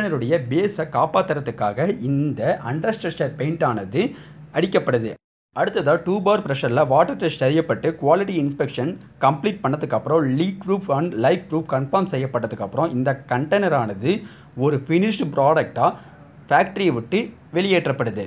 இதனுடைய பேஸை காப்பாற்றுறதுக்காக இந்த அண்டர் ஸ்ட்ரெஷர் பெயிண்ட் ஆனது அடிக்கப்படுது அடுத்ததாக டூ பார் ப்ரெஷரில் வாட்டர் டெஸ்ட் செய்யப்பட்டு குவாலிட்டி இன்ஸ்பெக்ஷன் கம்ப்ளீட் பண்ணதுக்கப்புறம் leak proof and like proof confirm செய்யப்பட்டதுக்கப்புறம் இந்த கண்டெய்னரானது ஒரு ஃபினிஷ்டு ப்ராடக்டாக ஃபேக்ட்ரியை விட்டு வெளியேற்றப்படுது